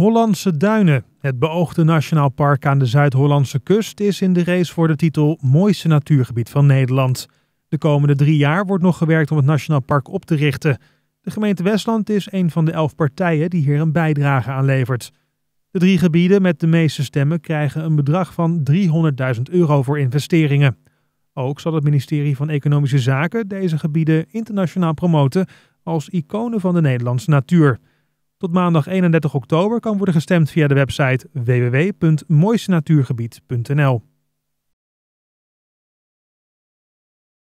Hollandse Duinen. Het beoogde Nationaal Park aan de Zuid-Hollandse kust is in de race voor de titel Mooiste Natuurgebied van Nederland. De komende drie jaar wordt nog gewerkt om het Nationaal Park op te richten. De gemeente Westland is een van de elf partijen die hier een bijdrage aan levert. De drie gebieden met de meeste stemmen krijgen een bedrag van 300.000 euro voor investeringen. Ook zal het ministerie van Economische Zaken deze gebieden internationaal promoten als iconen van de Nederlandse natuur. Tot maandag 31 oktober kan worden gestemd via de website www.mooistenatuurgebied.nl.